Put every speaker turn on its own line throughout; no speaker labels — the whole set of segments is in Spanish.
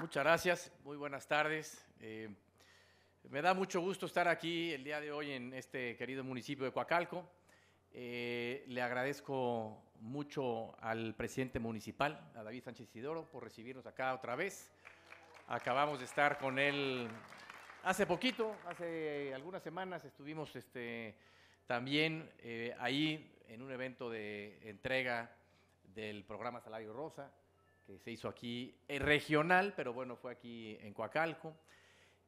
Muchas gracias, muy buenas tardes. Eh, me da mucho gusto estar aquí el día de hoy en este querido municipio de Coacalco. Eh, le agradezco mucho al presidente municipal, a David Sánchez Isidoro, por recibirnos acá otra vez. Acabamos de estar con él hace poquito, hace algunas semanas estuvimos este, también eh, ahí en un evento de entrega del programa Salario Rosa se hizo aquí en eh, regional, pero bueno, fue aquí en Coacalco.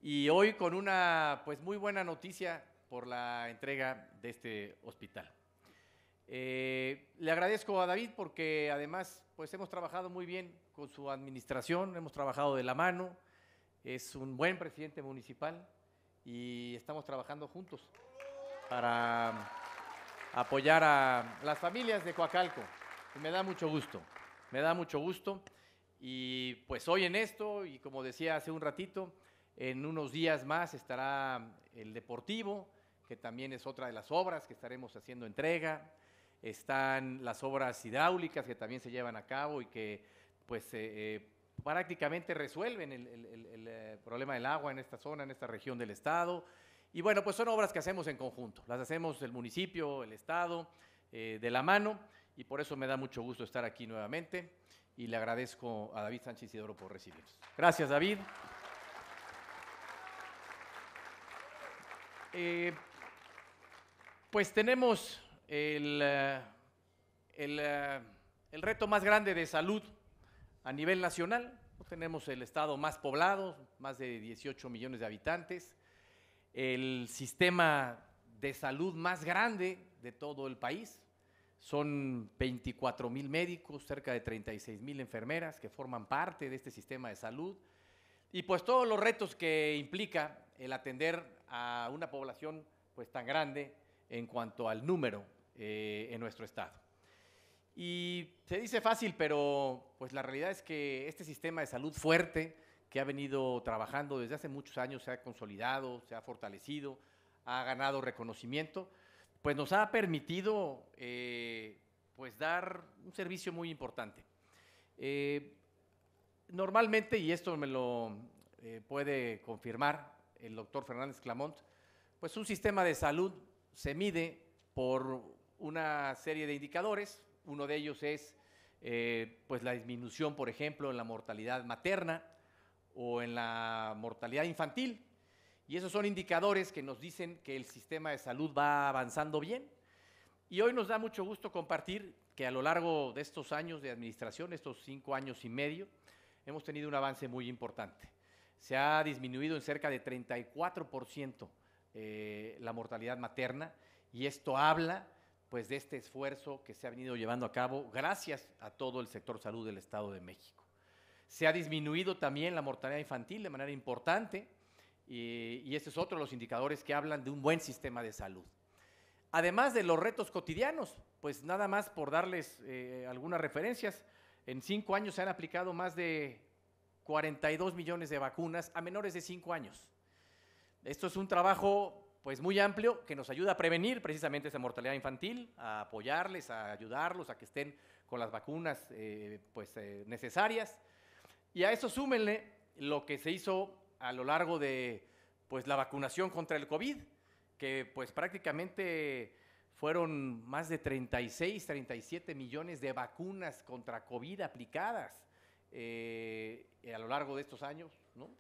Y hoy con una pues muy buena noticia por la entrega de este hospital. Eh, le agradezco a David porque además pues hemos trabajado muy bien con su administración, hemos trabajado de la mano, es un buen presidente municipal y estamos trabajando juntos para apoyar a las familias de Coacalco y me da mucho gusto. Me da mucho gusto y pues hoy en esto y como decía hace un ratito, en unos días más estará el Deportivo, que también es otra de las obras que estaremos haciendo entrega. Están las obras hidráulicas que también se llevan a cabo y que pues eh, eh, prácticamente resuelven el, eh, problema del agua en esta zona, en esta región del Estado. Y bueno, pues son obras que hacemos en conjunto, las hacemos el municipio, el Estado, de la mano y por eso me da mucho gusto estar aquí nuevamente y le agradezco a David Sánchez Isidoro por recibirnos. Gracias, David. Eh, pues tenemos el, eh, el, eh, el, reto más grande de salud a nivel nacional. Tenemos el estado más poblado, más de 18 millones de habitantes, el sistema de salud más grande de todo el país, son 24 mil médicos, cerca de 36 mil enfermeras que forman parte de este sistema de salud. Y pues todos los retos que implica el atender a una población pues tan grande en cuanto al número eh, en nuestro estado. Y se dice fácil, pero pues la realidad es que este sistema de salud fuerte que ha venido trabajando desde hace muchos años se ha consolidado, se ha fortalecido, ha ganado reconocimiento, pues nos ha permitido eh, pues dar un servicio muy importante. Eh, normalmente, y esto me lo eh, puede confirmar el doctor Fernández Clamont, pues un sistema de salud se mide por una serie de indicadores. Uno de ellos es pues la disminución, por ejemplo, en la mortalidad materna o en la mortalidad infantil, y esos son indicadores que nos dicen que el sistema de salud va avanzando bien. Y hoy nos da mucho gusto compartir que a lo largo de estos años de administración, estos cinco años y medio, hemos tenido un avance muy importante. Se ha disminuido en cerca de 34% eh, la mortalidad materna y esto habla pues de este esfuerzo que se ha venido llevando a cabo gracias a todo el sector salud del Estado de México. Se ha disminuido también la mortalidad infantil de manera importante, y, este es otro de los indicadores que hablan de un buen sistema de salud. Además de los retos cotidianos, pues nada más por darles eh, algunas referencias, en cinco años se han aplicado más de 42 millones de vacunas a menores de cinco años. Esto es un trabajo pues muy amplio que nos ayuda a prevenir precisamente esa mortalidad infantil, a apoyarles, a ayudarlos, a que estén con las vacunas eh, pues, eh, necesarias. Y a eso súmenle lo que se hizo a lo largo de pues, la vacunación contra el COVID, que pues prácticamente fueron más de 36, 37 millones de vacunas contra COVID aplicadas eh, a lo largo de estos años, ¿no?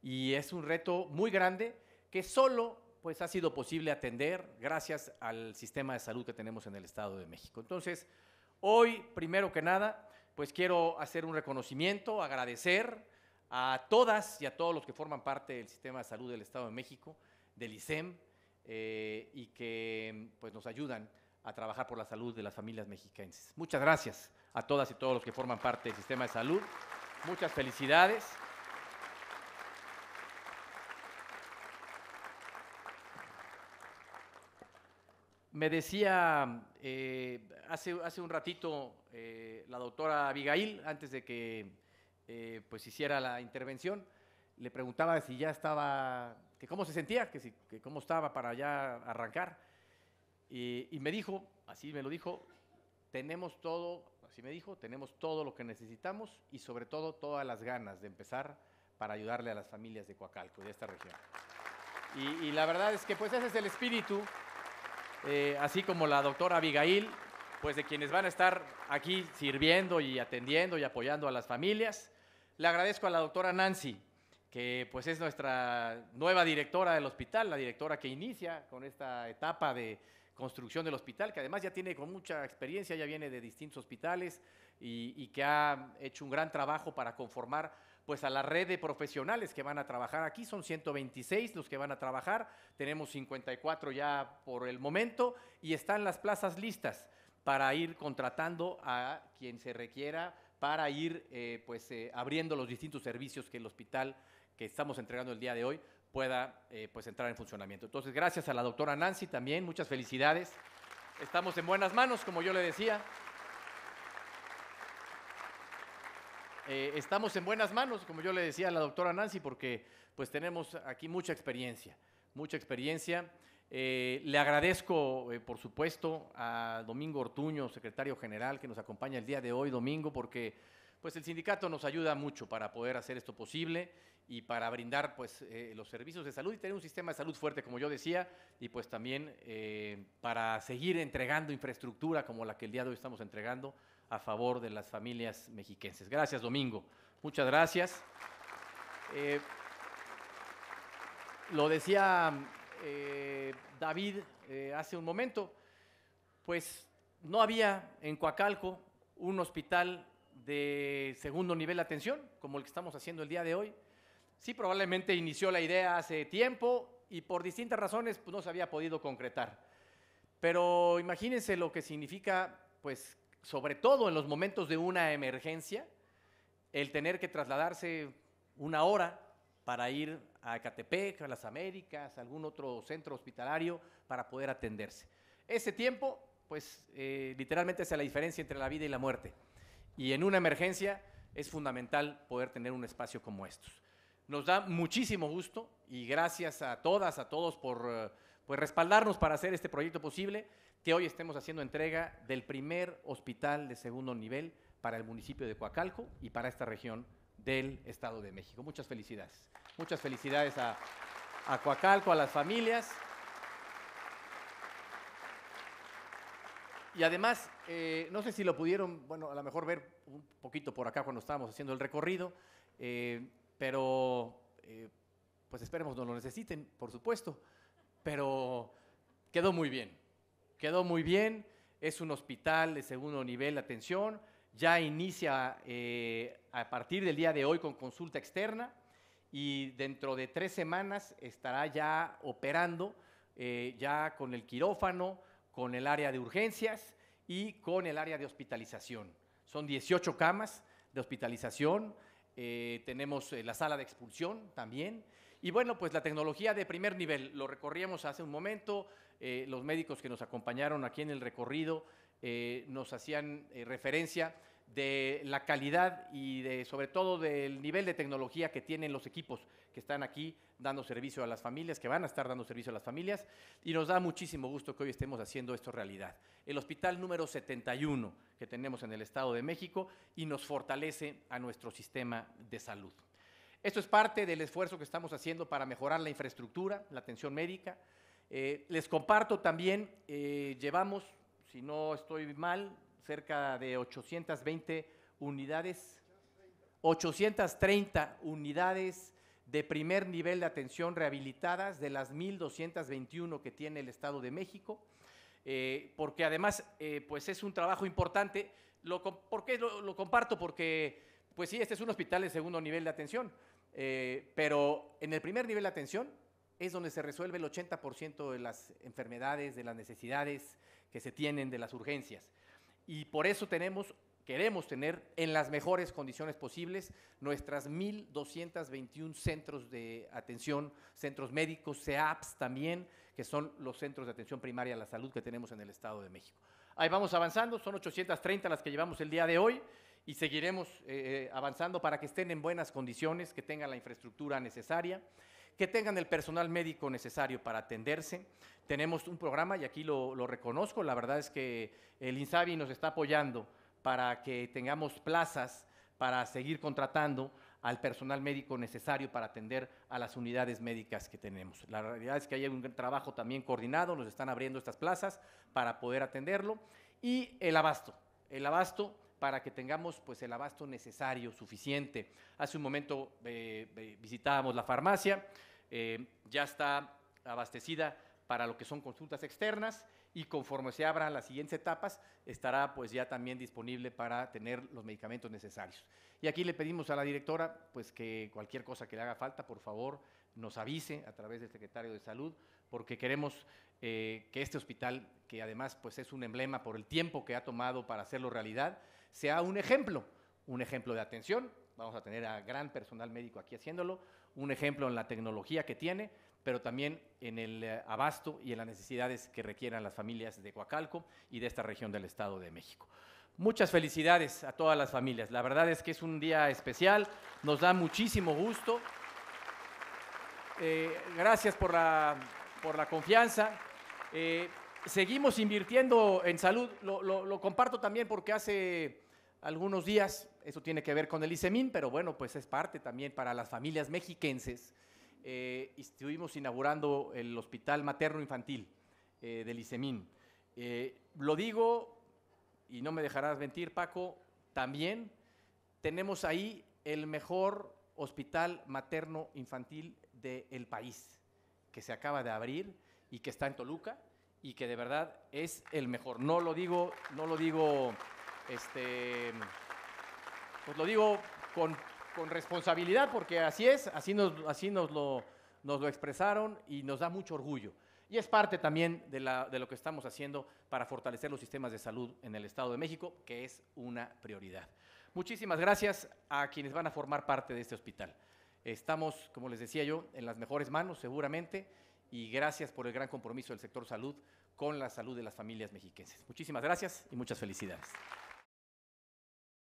Y es un reto muy grande que solo pues ha sido posible atender gracias al sistema de salud que tenemos en el Estado de México. Entonces, hoy, primero que nada, pues quiero hacer un reconocimiento, agradecer a todas y a todos los que forman parte del sistema de salud del Estado de México, del ISEM, eh, y que pues, nos ayudan a trabajar por la salud de las familias mexicanas. Muchas gracias a todas y todos los que forman parte del sistema de salud. Muchas felicidades. Me decía eh, hace, hace, un ratito eh, la doctora Abigail, antes de que eh, pues hiciera la intervención. Le preguntaba si ya estaba, que cómo se sentía, que, cómo estaba para ya arrancar. Y, me dijo, así me lo dijo, tenemos todo, así me dijo, tenemos todo lo que necesitamos y sobre todo todas las ganas de empezar para ayudarle a las familias de Coacalco, de esta región. Y, la verdad es que pues ese es el espíritu, eh, así como la doctora Abigail, pues de quienes van a estar aquí sirviendo y atendiendo y apoyando a las familias. Le agradezco a la doctora Nancy, que pues es nuestra nueva directora del hospital, la directora que inicia con esta etapa de construcción del hospital, que además ya tiene con mucha experiencia, ya viene de distintos hospitales y, que ha hecho un gran trabajo para conformar pues a la red de profesionales que van a trabajar aquí, son 126 los que van a trabajar, tenemos 54 ya por el momento y están las plazas listas para ir contratando a quien se requiera para ir eh, pues, eh, abriendo los distintos servicios que el hospital que estamos entregando el día de hoy pueda eh, pues, entrar en funcionamiento. Entonces, gracias a la doctora Nancy también, muchas felicidades. Estamos en buenas manos, como yo le decía. estamos en buenas manos, como yo le decía a la doctora Nancy, porque pues tenemos aquí mucha experiencia, mucha experiencia. Eh, le agradezco, eh, por supuesto, a Domingo Ortuño, secretario general, que nos acompaña el día de hoy, Domingo, porque pues, el sindicato nos ayuda mucho para poder hacer esto posible y para brindar pues, eh, los servicios de salud y tener un sistema de salud fuerte, como yo decía, y pues también para seguir entregando infraestructura como la que el día de hoy estamos entregando a favor de las familias mexiquenses. Gracias, Domingo. Muchas gracias. lo decía eh, David eh, hace un momento, pues no había en Coacalco un hospital de segundo nivel de atención, como el que estamos haciendo el día de hoy. Sí, probablemente inició la idea hace tiempo y por distintas razones pues, no se había podido concretar. Pero imagínense lo que significa, pues, sobre todo en los momentos de una emergencia, el tener que trasladarse una hora para ir a Ecatepec, a las Américas, algún otro centro hospitalario para poder atenderse. Ese tiempo, pues eh, literalmente es la diferencia entre la vida y la muerte. Y en una emergencia es fundamental poder tener un espacio como estos. Nos da muchísimo gusto y gracias a todas, a todos por eh, pues, respaldarnos para hacer este proyecto posible, que hoy estemos haciendo entrega del primer hospital de segundo nivel para el municipio de Coacalco y para esta región del Estado de México. Muchas felicidades. Muchas felicidades a, Coacalco, a las familias. Y además, eh, no sé si lo pudieron, bueno, a lo mejor ver un poquito por acá cuando estábamos haciendo el recorrido, eh, pero eh, pues esperemos no lo necesiten, por supuesto, pero quedó muy bien, quedó muy bien, es un hospital de segundo nivel de atención, ya inicia eh, a partir del día de hoy con consulta externa y dentro de tres semanas estará ya operando, eh, ya con el quirófano, con el área de urgencias y con el área de hospitalización. Son 18 camas de hospitalización, eh, tenemos la sala de expulsión también. Y bueno, pues la tecnología de primer nivel, lo recorríamos hace un momento, los médicos que nos acompañaron aquí en el recorrido eh, nos hacían eh, referencia de la calidad y de, sobre todo del nivel de tecnología que tienen los equipos que están aquí dando servicio a las familias, que van a estar dando servicio a las familias, y nos da muchísimo gusto que hoy estemos haciendo esto realidad. El hospital número 71 que tenemos en el Estado de México y nos fortalece a nuestro sistema de salud. Esto es parte del esfuerzo que estamos haciendo para mejorar la infraestructura, la atención médica. Eh, les comparto también, llevamos si no estoy mal, cerca de 820 unidades, 830 unidades de primer nivel de atención rehabilitadas de las 1.221 que tiene el Estado de México, eh, porque además eh, pues es un trabajo importante. Lo, ¿Por qué lo, comparto? Porque pues sí, este es un hospital de segundo nivel de atención, eh, pero en el primer nivel de atención es donde se resuelve el 80% de las enfermedades, de las necesidades, que se tienen de las urgencias. Y por eso tenemos, queremos tener en las mejores condiciones posibles nuestras 1.221 centros de atención, centros médicos, CEAPS también, que son los centros de atención primaria a la salud que tenemos en el Estado de México. Ahí vamos avanzando, son 830 las que llevamos el día de hoy y seguiremos eh, eh, avanzando para que estén en buenas condiciones, que tengan la infraestructura necesaria que tengan el personal médico necesario para atenderse. Tenemos un programa, y aquí lo, reconozco, la verdad es que el INSABI nos está apoyando para que tengamos plazas para seguir contratando al personal médico necesario para atender a las unidades médicas que tenemos. La realidad es que hay un trabajo también coordinado, nos están abriendo estas plazas para poder atenderlo. Y el abasto, el abasto para que tengamos pues, el abasto necesario, suficiente. Hace un momento eh, eh, visitábamos la farmacia eh, ya está abastecida para lo que son consultas externas y conforme se abran las siguientes etapas, estará pues ya también disponible para tener los medicamentos necesarios. Y aquí le pedimos a la directora pues que cualquier cosa que le haga falta, por favor, nos avise a través del secretario de Salud, porque queremos eh, que este hospital, que además pues es un emblema por el tiempo que ha tomado para hacerlo realidad, sea un ejemplo, un ejemplo de atención, vamos a tener a gran personal médico aquí haciéndolo, un ejemplo en la tecnología que tiene, pero también en el eh, abasto y en las necesidades que requieran las familias de Coacalco y de esta región del Estado de México. Muchas felicidades a todas las familias. La verdad es que es un día especial, nos da muchísimo gusto. Eh, gracias por la, confianza. Eh, seguimos invirtiendo en salud. lo comparto también porque hace algunos días eso tiene que ver con el Icemin, pero bueno, pues es parte también para las familias mexiquenses. Eh, estuvimos inaugurando el hospital materno infantil eh, del ISEMIN. Eh, lo digo, y no me dejarás mentir, Paco, también tenemos ahí el mejor hospital materno infantil del país, que se acaba de abrir y que está en Toluca y que de verdad es el mejor. No lo digo, no lo digo, este pues lo digo con, responsabilidad porque así es, así, nos, así nos, lo, expresaron y nos da mucho orgullo. Y es parte también de, de, lo que estamos haciendo para fortalecer los sistemas de salud en el Estado de México, que es una prioridad. Muchísimas gracias a quienes van a formar parte de este hospital. Estamos, como les decía yo, en las mejores manos seguramente y gracias por el gran compromiso del sector salud con la salud de las familias mexiquenses. Muchísimas gracias y muchas felicidades.